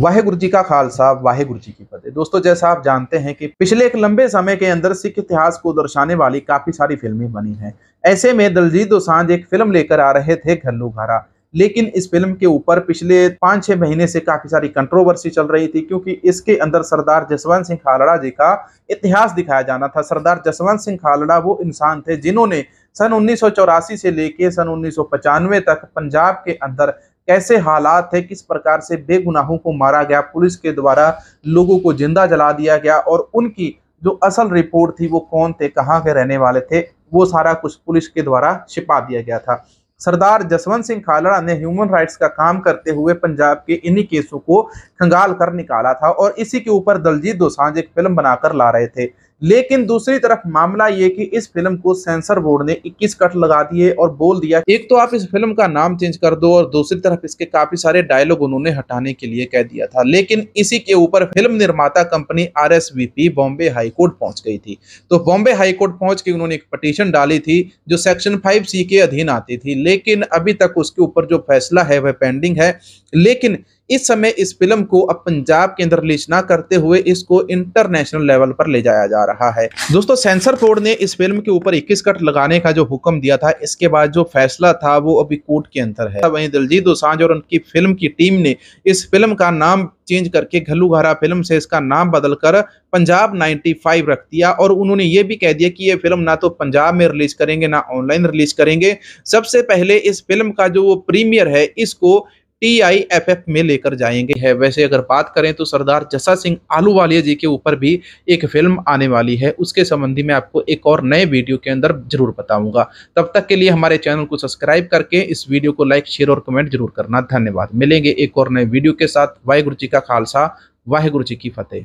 वाहेगुरु जी का खालसा वाहेगुरु जी की फतेह दोस्तों जैसा आप जानते हैं कि पिछले एक लंबे समय के अंदर सिख इतिहास को दर्शाने वाली काफी सारी फिल्में बनी हैं ऐसे में दलजीत दोसांझ एक फिल्म लेकर आ रहे थे घल्लू घारा लेकिन इस फिल्म के ऊपर पिछले पाँच छः महीने से काफ़ी सारी कंट्रोवर्सी चल रही थी क्योंकि इसके अंदर सरदार जसवंत सिंह खालड़ा जी का इतिहास दिखाया जाना था सरदार जसवंत सिंह खालड़ा वो इंसान थे जिन्होंने सन उन्नीस से लेके सन उन्नीस तक पंजाब के अंदर कैसे हालात है किस प्रकार से बेगुनाहों को मारा गया पुलिस के द्वारा लोगों को जिंदा जला दिया गया और उनकी जो असल रिपोर्ट थी वो कौन थे कहाँ के रहने वाले थे वो सारा कुछ पुलिस के द्वारा छिपा दिया गया था सरदार जसवंत सिंह खालड़ा ने ह्यूमन राइट्स का काम करते हुए पंजाब के इन्हीं केसों को खंगाल कर निकाला था और इसी के ऊपर दलजीत दोसांझ एक फिल्म बनाकर ला रहे थे लेकिन दूसरी तरफ मामला ये कि इस फिल्म को सेंसर बोर्ड ने 21 कट लगा दिए और बोल दिया एक तो आप इस फिल्म का नाम चेंज कर दो और दूसरी तरफ इसके काफी सारे डायलॉग उन्होंने हटाने के लिए कह दिया था लेकिन इसी के ऊपर फिल्म निर्माता कंपनी आर बॉम्बे हाईकोर्ट पहुंच गई थी तो बॉम्बे हाईकोर्ट पहुंच के उन्होंने एक पटिशन डाली थी जो सेक्शन फाइव सी के अधीन आती थी लेकिन अभी तक उसके ऊपर जो फैसला है वह पेंडिंग है लेकिन इस समय इस फिल्म को अब पंजाब के अंदर रिलीज ना करते हुए इसको इंटरनेशनल लेवल पर ले जाया जा रहा है दोस्तों सेंसर बोर्ड ने इस फिल्म के ऊपर इक्कीस कट लगाने का जो हुक्म दिया था इसके बाद जो फैसला था वो अभी कोर्ट के अंदर है वहीं दिलजीत दोसांझ और उनकी फिल्म की टीम ने इस फिल्म का नाम चेंज करके घल्लू घरा फिल्म से इसका नाम बदलकर पंजाब 95 रख दिया और उन्होंने ये भी कह दिया कि ये फिल्म ना तो पंजाब में रिलीज करेंगे ना ऑनलाइन रिलीज करेंगे सबसे पहले इस फिल्म का जो प्रीमियर है इसको टीआईएफएफ में लेकर जाएंगे है वैसे अगर बात करें तो सरदार जसा सिंह आलूवालिया जी के ऊपर भी एक फिल्म आने वाली है उसके संबंधी मैं आपको एक और नए वीडियो के अंदर जरूर बताऊंगा तब तक के लिए हमारे चैनल को सब्सक्राइब करके इस वीडियो को लाइक शेयर और कमेंट जरूर करना धन्यवाद मिलेंगे एक और नए वीडियो के साथ वाहिगुरु जी का खालसा वाहेगुरु जी की फतेह